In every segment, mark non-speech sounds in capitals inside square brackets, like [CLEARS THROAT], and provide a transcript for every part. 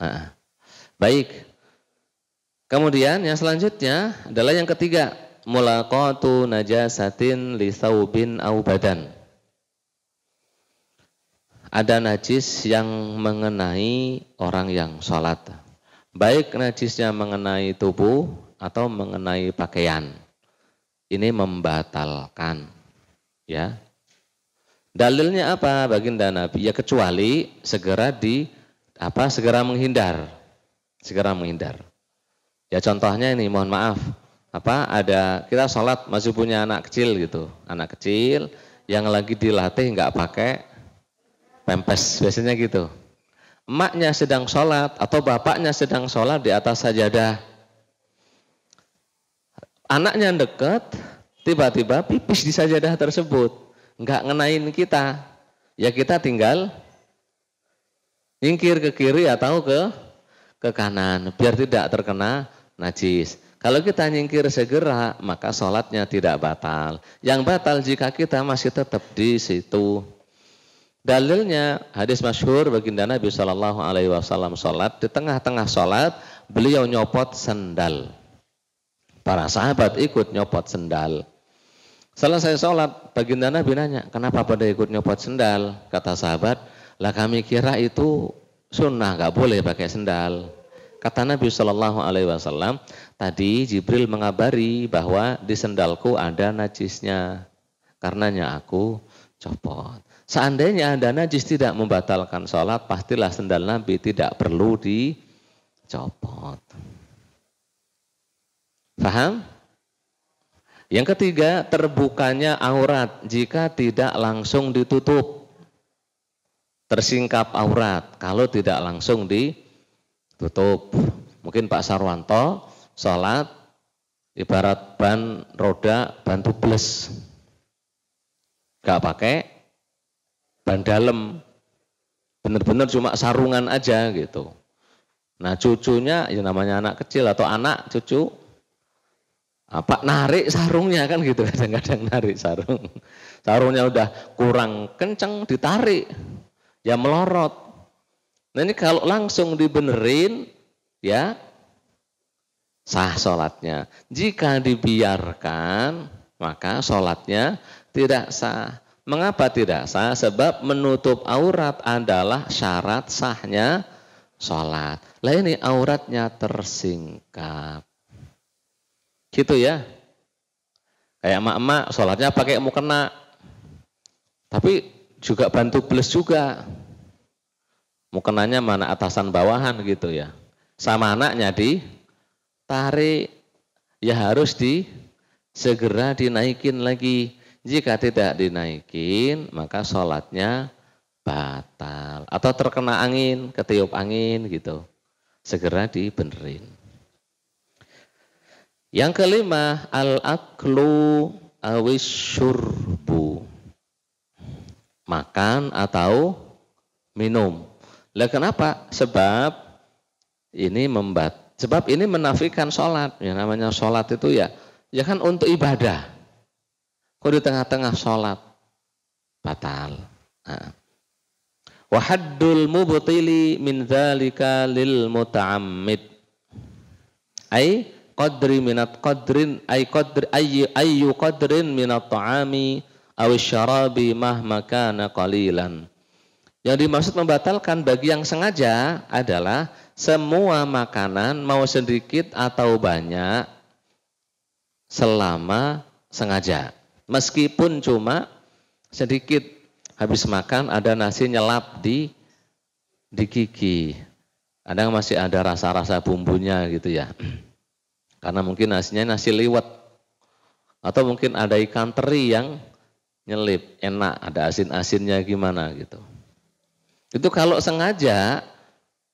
Nah, baik. Kemudian yang selanjutnya adalah yang ketiga, mulaqatu najasatin li thawbin au badan. Ada najis yang mengenai orang yang sholat. Baik najisnya mengenai tubuh atau mengenai pakaian. Ini membatalkan. Ya, Dalilnya apa baginda Nabi? Ya kecuali segera di apa segera menghindar, segera menghindar. Ya contohnya ini mohon maaf apa ada kita sholat masih punya anak kecil gitu, anak kecil yang lagi dilatih nggak pakai pempes biasanya gitu. Emaknya sedang sholat atau bapaknya sedang sholat di atas sajadah. Anaknya deket, tiba-tiba pipis di sajadah tersebut. Nggak ngenain kita. Ya kita tinggal Nyingkir ke kiri atau ke ke kanan biar tidak terkena najis. Kalau kita nyingkir segera, maka sholatnya tidak batal. Yang batal jika kita masih tetap di situ. Dalilnya hadis masyhur baginda Nabi Shallallahu Alaihi Wasallam sholat di tengah-tengah sholat beliau nyopot sendal. Para sahabat ikut nyopot sendal. saya sholat, baginda Nabi nanya, kenapa pada ikut nyopot sendal? Kata sahabat, lah kami kira itu sunnah, nggak boleh pakai sendal. Kata Nabi Shallallahu Alaihi Wasallam, tadi Jibril mengabari bahwa di sendalku ada najisnya, karenanya aku copot. Seandainya ada najis tidak membatalkan sholat, pastilah sendal Nabi tidak perlu dicopot. Faham? Yang ketiga, terbukanya aurat jika tidak langsung ditutup tersingkap aurat kalau tidak langsung ditutup. Mungkin Pak Sarwanto sholat ibarat ban roda ban tubles gak pakai ban dalam bener-bener cuma sarungan aja gitu nah cucunya ya namanya anak kecil atau anak cucu apa narik sarungnya kan gitu [LAUGHS] kadang-kadang narik sarung sarungnya udah kurang kenceng ditarik ya melorot. Nah ini kalau langsung dibenerin, ya sah sholatnya. Jika dibiarkan, maka sholatnya tidak sah. Mengapa tidak sah? Sebab menutup aurat adalah syarat sahnya sholat. Lah ini auratnya tersingkap. Gitu ya. Kayak emak-emak sholatnya pakai mukena. Tapi juga bantu plus juga. Mukenanya mana atasan bawahan gitu ya. Sama anaknya di tarik ya harus di segera dinaikin lagi. Jika tidak dinaikin, maka sholatnya batal atau terkena angin, ketiup angin gitu. Segera dibenerin. Yang kelima, al-aklu awis syur makan atau minum. Lah kenapa? Sebab ini membat. Sebab ini menafikan sholat. Ya namanya sholat itu ya, ya kan untuk ibadah. Kok di tengah-tengah sholat batal. Nah. mubtili min lil muta'ammid. Ai qadri minat qadrin ay qadri ayyu qadrin minat ta'ami awis syarabi mahma kana qalilan. Yang dimaksud membatalkan bagi yang sengaja adalah semua makanan mau sedikit atau banyak selama sengaja. Meskipun cuma sedikit habis makan ada nasi nyelap di di gigi. Kadang masih ada rasa-rasa bumbunya gitu ya. [CLEARS THROAT] Karena mungkin nasinya nasi liwet. Atau mungkin ada ikan teri yang nyelip, enak, ada asin-asinnya gimana gitu. Itu kalau sengaja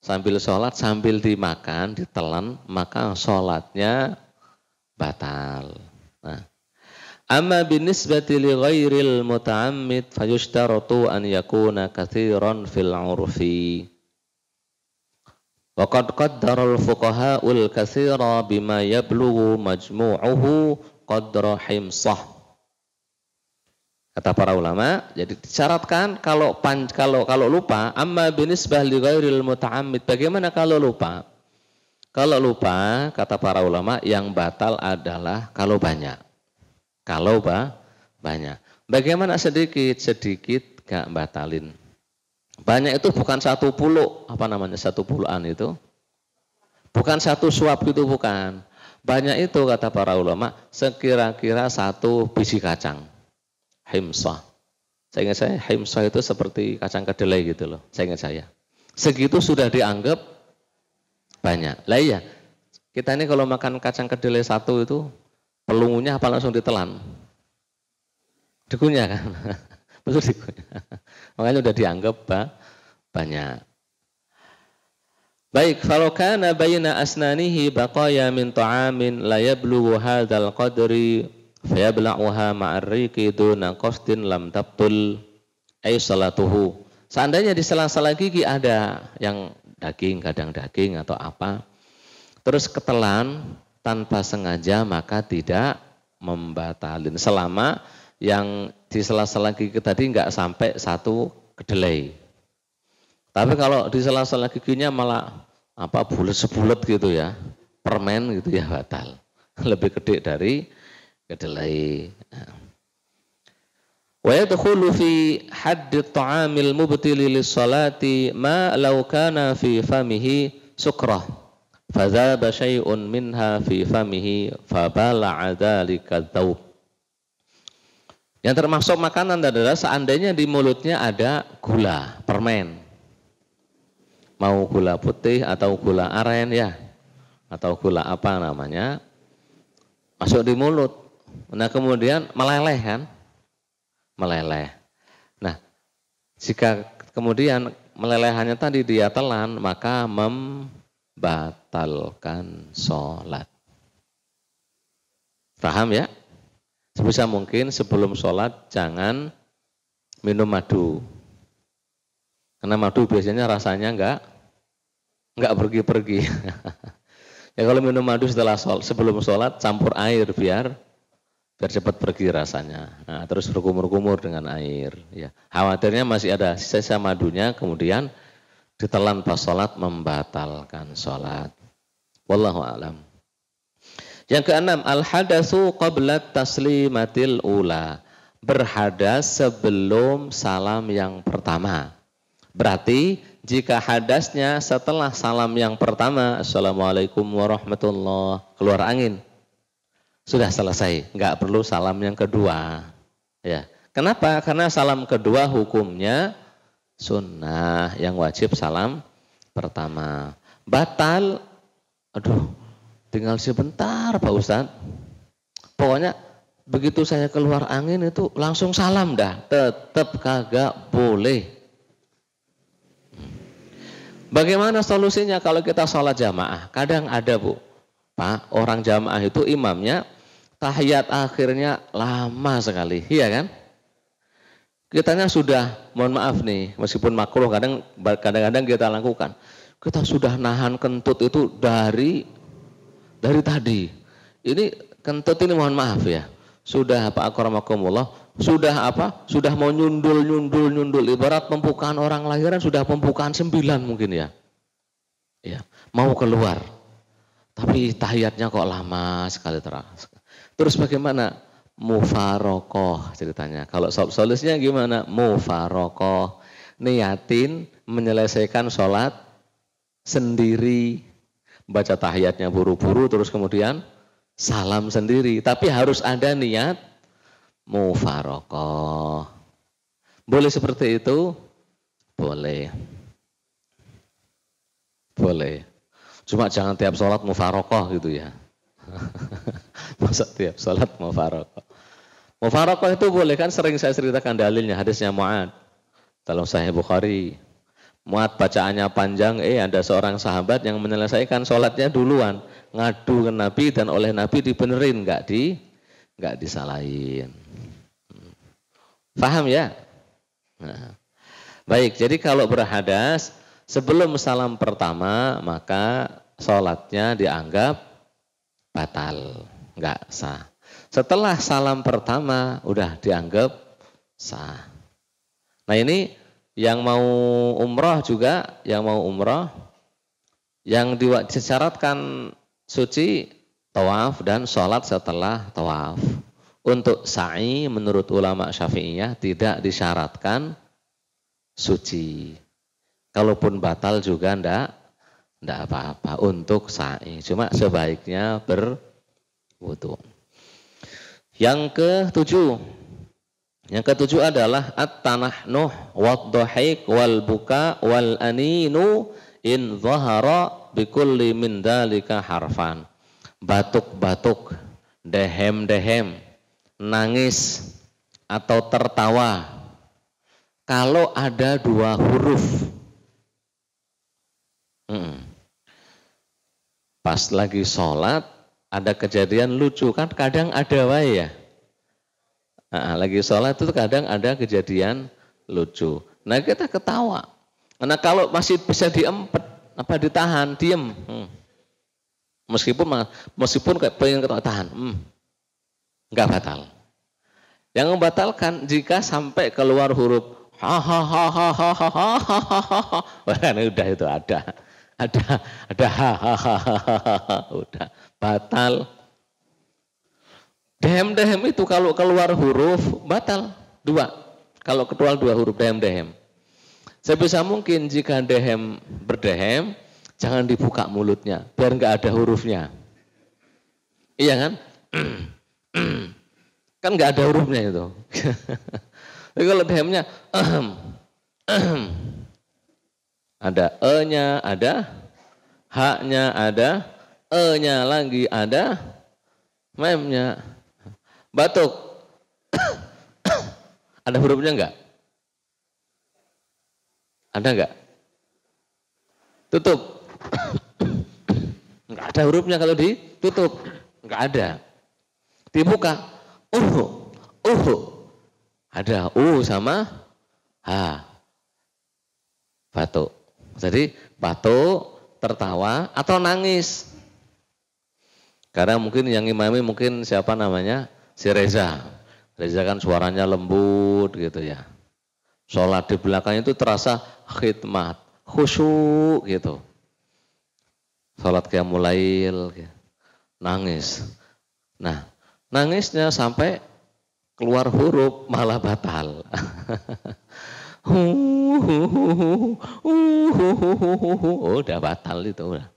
sambil sholat, sambil dimakan, ditelan, maka sholatnya batal. Nah, Amma binisbati li ghairil muta'ammid fayushtaratu an yakuna kathiran fil urfi. Waqad qaddara al fuqahaul kathira bima yablughu majmu'uhu qadra himsah. Kata para ulama, jadi disyaratkan kalau pan, kalau kalau lupa, amma binisbah li ghairil muta'ammid. Bagaimana kalau lupa? Kalau lupa, kata para ulama, yang batal adalah kalau banyak. Kalau ba banyak. Bagaimana sedikit? Sedikit gak batalin. Banyak itu bukan satu puluh, apa namanya satu puluhan itu. Bukan satu suap itu bukan. Banyak itu kata para ulama, sekira-kira satu biji kacang himsa. Saya ingat saya himsa itu seperti kacang kedelai gitu loh. Saya ingat saya. Segitu sudah dianggap banyak. Lah iya, kita ini kalau makan kacang kedelai satu itu pelungunya apa langsung ditelan? Dikunyah kan? [LAUGHS] Betul dikunyah. [LAUGHS] Makanya sudah dianggap bah, banyak. Baik, kalau kana bayna asnanihi baqaya min ta'amin la yablughu hadzal qadri fayabla'uha ma'arriki duna qastin lam tabtul ay salatuhu. Seandainya di sela-sela gigi ada yang daging, kadang daging atau apa, terus ketelan tanpa sengaja maka tidak membatalin selama yang di sela-sela gigi tadi nggak sampai satu kedelai. Tapi kalau di sela-sela giginya malah apa bulat sebulat gitu ya, permen gitu ya batal. [LAUGHS] Lebih gede dari kedelai. Ya. Wa yadkhulu fi haddi ta'amil mubtili lis-salati ma law kana fi famihi sukrah fadzaba syai'un minha fi famihi fabala'a dzalika dzawb. Yang termasuk makanan adalah seandainya di mulutnya ada gula, permen. Mau gula putih atau gula aren ya, atau gula apa namanya, masuk di mulut. Nah kemudian meleleh kan? Meleleh. Nah jika kemudian melelehannya tadi dia telan maka membatalkan sholat. Paham ya? Sebisa mungkin sebelum sholat jangan minum madu. Karena madu biasanya rasanya enggak enggak pergi-pergi. [LAUGHS] ya kalau minum madu setelah sholat, sebelum sholat campur air biar biar cepat pergi rasanya. Nah, terus berkumur-kumur dengan air. Ya. Khawatirnya masih ada sisa madunya, kemudian ditelan pas sholat membatalkan sholat. Wallahu alam. Yang keenam, al-hadasu qabla taslimatil ula. Berhadas sebelum salam yang pertama. Berarti jika hadasnya setelah salam yang pertama, Assalamualaikum warahmatullahi keluar angin sudah selesai, nggak perlu salam yang kedua. Ya. Kenapa? Karena salam kedua hukumnya sunnah, yang wajib salam pertama. Batal, aduh tinggal sebentar Pak Ustadz. Pokoknya begitu saya keluar angin itu langsung salam dah, tetap kagak boleh. Bagaimana solusinya kalau kita sholat jamaah? Kadang ada bu, Pak, orang jamaah itu imamnya tahiyat akhirnya lama sekali, iya kan? Kitanya sudah, mohon maaf nih, meskipun makruh kadang kadang-kadang kita lakukan. Kita sudah nahan kentut itu dari dari tadi. Ini kentut ini mohon maaf ya. Sudah apa akramakumullah, sudah apa? Sudah mau nyundul nyundul nyundul ibarat pembukaan orang lahiran sudah pembukaan sembilan mungkin ya. Ya, mau keluar. Tapi tahiyatnya kok lama sekali terasa. Terus bagaimana? Mufarokoh ceritanya. Kalau sol solusinya gimana? Mufarokoh. Niatin menyelesaikan sholat sendiri. Baca tahiyatnya buru-buru terus kemudian salam sendiri. Tapi harus ada niat mufarokoh. Boleh seperti itu? Boleh. Boleh. Cuma jangan tiap sholat mufarokoh gitu ya. [LAUGHS] Masa tiap sholat mau mufarokoh. Mufarokoh itu boleh kan sering saya ceritakan dalilnya hadisnya muat, dalam Sahih Bukhari. Muat bacaannya panjang, eh ada seorang sahabat yang menyelesaikan sholatnya duluan, ngadu ke Nabi dan oleh Nabi dibenerin, nggak di nggak disalahin. Faham ya? Nah. Baik, jadi kalau berhadas sebelum salam pertama maka sholatnya dianggap batal nggak sah. Setelah salam pertama udah dianggap sah. Nah ini yang mau umroh juga, yang mau umroh, yang disyaratkan suci tawaf dan sholat setelah tawaf. Untuk sa'i menurut ulama syafi'iyah tidak disyaratkan suci. Kalaupun batal juga ndak ndak apa-apa untuk sa'i. Cuma sebaiknya ber wudhu. Yang ketujuh, yang ketujuh adalah at tanah nuh wat dohik wal-buka wal-aninu in zahara bikul min dalika harfan. Batuk-batuk, dehem-dehem, nangis atau tertawa. Kalau ada dua huruf. Hmm. Pas lagi sholat, ada kejadian lucu kan kadang ada wae ya. Nah, lagi sholat itu kadang ada kejadian lucu. Nah kita ketawa. Nah kalau masih bisa diempet apa ditahan diem. Hmm. Meskipun meskipun kayak pengen ketawa tahan, hmm. nggak batal. Yang membatalkan jika sampai keluar huruf ha ha ha ha ha ha ha ha. ha udah itu ada, ada, ada ha udah batal. Dehem-dehem itu kalau keluar huruf batal dua. Kalau keluar dua huruf dehem-dehem. Sebisa mungkin jika dehem berdehem, jangan dibuka mulutnya, biar nggak ada hurufnya. Iya kan? [CLEARS THROAT] kan nggak ada hurufnya itu. [LAUGHS] Tapi kalau dehemnya, ehem, ehem. ada e-nya, ada h-nya, ada E-nya lagi ada memnya. Batuk. ada hurufnya enggak? Ada enggak? Tutup. enggak ada hurufnya kalau ditutup. Enggak ada. Dibuka. Uh. Uh. Ada U sama H. Batuk. Jadi batuk, tertawa atau nangis. Karena mungkin yang imami mungkin siapa namanya? Si Reza. Reza kan suaranya lembut gitu ya. Sholat di belakang itu terasa khidmat, khusyuk gitu. Sholat kayak mulai gitu. nangis. Nah, nangisnya sampai keluar huruf malah batal. udah batal itu udah.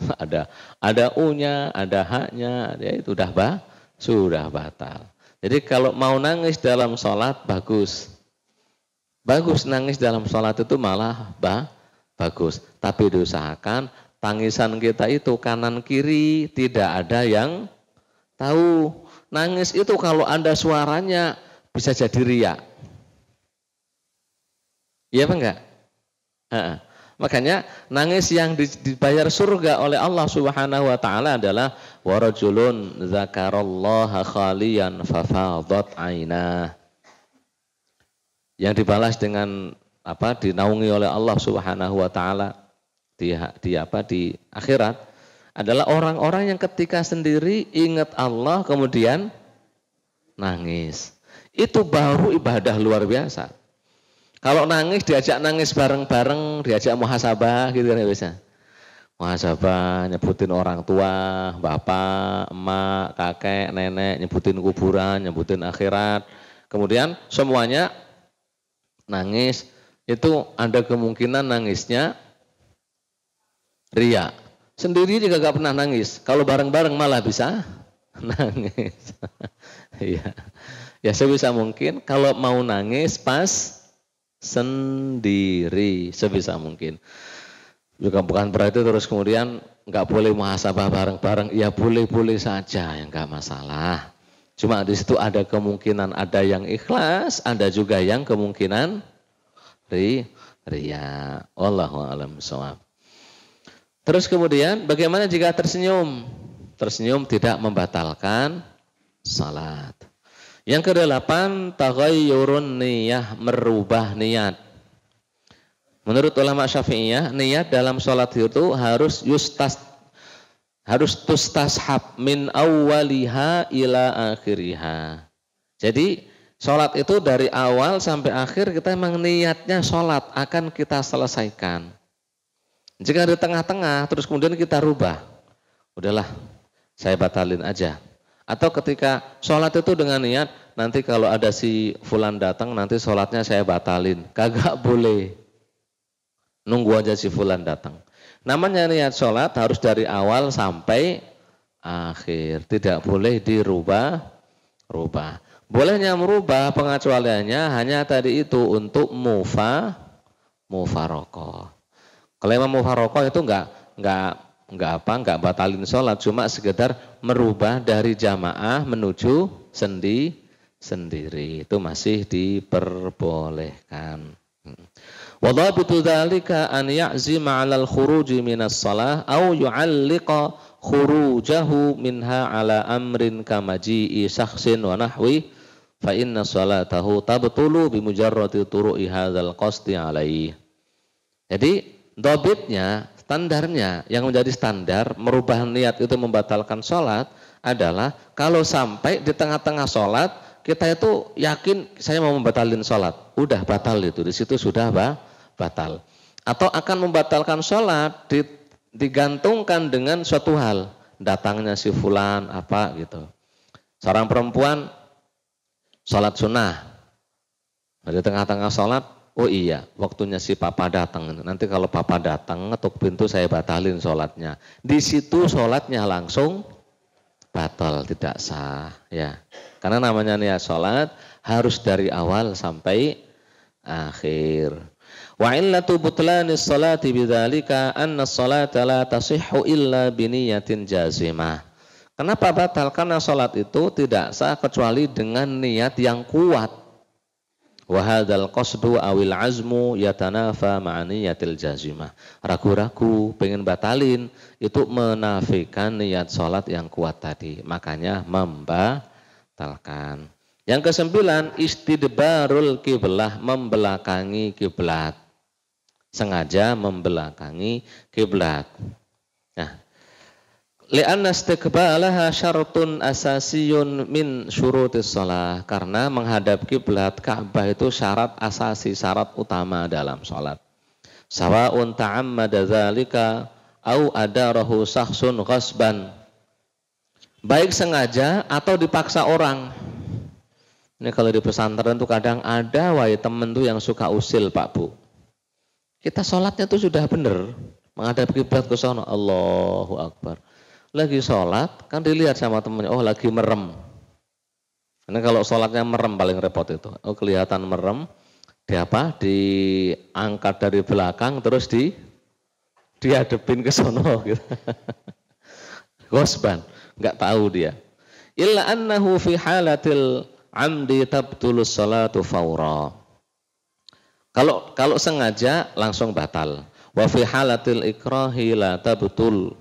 [LAUGHS] ada ada U-nya, ada haknya, nya ya itu sudah bah, sudah batal. Jadi kalau mau nangis dalam sholat bagus, bagus nangis dalam sholat itu malah bah, bagus. Tapi diusahakan tangisan kita itu kanan kiri tidak ada yang tahu. Nangis itu kalau ada suaranya bisa jadi riak. Iya apa enggak? Ha -ha. Makanya nangis yang dibayar surga oleh Allah Subhanahu wa taala adalah warajulun zakarallaha khalian fafadat ainah. Yang dibalas dengan apa dinaungi oleh Allah Subhanahu wa taala di, di apa di akhirat adalah orang-orang yang ketika sendiri ingat Allah kemudian nangis. Itu baru ibadah luar biasa. Kalau nangis diajak nangis bareng-bareng, diajak muhasabah gitu kan ya biasa. Muhasabah nyebutin orang tua, bapak, emak, kakek, nenek, nyebutin kuburan, nyebutin akhirat. Kemudian semuanya nangis itu ada kemungkinan nangisnya ria. Sendiri juga gak pernah nangis. Kalau bareng-bareng malah bisa [LAUGHS] nangis. Iya. ya sebisa mungkin kalau mau nangis pas sendiri sebisa mungkin. Juga bukan berarti terus kemudian nggak boleh muhasabah bareng-bareng. Ya boleh-boleh saja, yang nggak masalah. Cuma di situ ada kemungkinan ada yang ikhlas, ada juga yang kemungkinan ri, ria. Allahu alam soal. Terus kemudian bagaimana jika tersenyum? Tersenyum tidak membatalkan salat. Yang kedelapan, taghayyurun niyah, merubah niat. Menurut ulama Syafi'iyah, niat dalam sholat itu harus yustas harus tustashab min awwaliha ila akhiriha. Jadi sholat itu dari awal sampai akhir kita memang niatnya sholat akan kita selesaikan. Jika di tengah-tengah terus kemudian kita rubah, udahlah saya batalin aja atau ketika sholat itu dengan niat, nanti kalau ada si fulan datang, nanti sholatnya saya batalin. Kagak boleh. Nunggu aja si fulan datang. Namanya niat sholat harus dari awal sampai akhir. Tidak boleh dirubah, rubah. Bolehnya merubah pengecualiannya hanya tadi itu untuk mufa, rokok. Kalau mufa rokok itu enggak, enggak nggak apa nggak batalin sholat cuma sekedar merubah dari jamaah menuju sendi sendiri itu masih diperbolehkan Wadabitu dzalika an ya'zima 'alal khuruji minas shalah aw yu'alliqa khurujahu minha 'ala amrin kamaji'i syakhsin wa nahwi fa inna salatahu tabtulu bi mujarrati turu'i hadzal qasdi 'alaihi. Jadi dobitnya standarnya yang menjadi standar merubah niat itu membatalkan sholat adalah kalau sampai di tengah-tengah sholat kita itu yakin saya mau membatalkan sholat udah batal itu di situ sudah bah, batal atau akan membatalkan sholat digantungkan dengan suatu hal datangnya si fulan apa gitu seorang perempuan sholat sunnah di tengah-tengah sholat Oh iya, waktunya si papa datang. Nanti kalau papa datang ngetuk pintu saya batalin sholatnya. Di situ sholatnya langsung batal, tidak sah. Ya, karena namanya niat sholat harus dari awal sampai akhir. Wa illatu butlani sholati bidzalika anna sholata la tasihhu illa biniyatin jazimah. Kenapa batal? Karena sholat itu tidak sah kecuali dengan niat yang kuat wa hadzal qasdu awil azmu yatanafa ma'aniyatil jazimah. Ragu-ragu pengen batalin itu menafikan niat sholat yang kuat tadi. Makanya membatalkan. Yang kesembilan, istidbarul kiblah, membelakangi kiblat. Sengaja membelakangi kiblat. Nah, Li'anna istiqbalaha syaratun asasiyun min syurutis sholat. Karena menghadap kiblat Ka'bah itu syarat asasi, syarat utama dalam sholat. Sawa'un ta'ammada dzalika au adarahu sahsun ghasban. Baik sengaja atau dipaksa orang. Ini kalau di pesantren itu kadang ada wahai temen tuh yang suka usil Pak Bu. Kita sholatnya tuh sudah benar menghadap kiblat ke sana Allahu Akbar lagi sholat kan dilihat sama temennya, oh lagi merem. Karena kalau sholatnya merem paling repot itu. Oh kelihatan merem, di apa? Diangkat dari belakang terus di dihadepin ke sono [LAUGHS] gitu. Gosban, nggak tahu dia. Illa annahu fi halatil amdi tabtulus salatu fawra Kalau kalau sengaja langsung batal. Wa fi halatil ikrahi la tabtul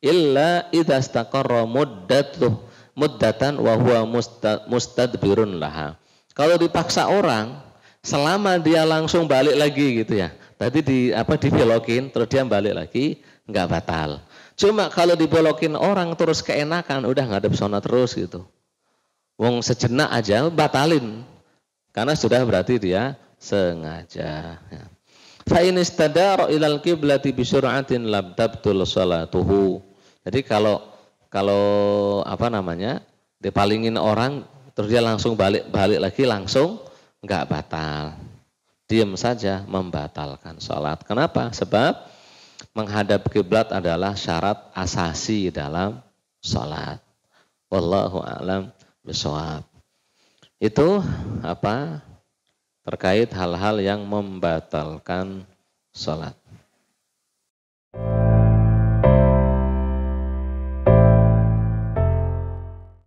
illa idza istaqarra muddatuh muddatan wa huwa mustadbirun laha. Kalau dipaksa orang selama dia langsung balik lagi gitu ya. Tadi di apa dibelokin terus dia balik lagi enggak batal. Cuma kalau dibelokin orang terus keenakan udah ada pesona terus gitu. Wong sejenak aja batalin karena sudah berarti dia sengaja. Ya. Fa in istadara ilal qiblati bi syur'atin salatuhu jadi kalau kalau apa namanya dipalingin orang terus dia langsung balik balik lagi langsung nggak batal. Diam saja membatalkan sholat. Kenapa? Sebab menghadap kiblat adalah syarat asasi dalam sholat. Wallahu a'lam bishawab. Itu apa terkait hal-hal yang membatalkan sholat.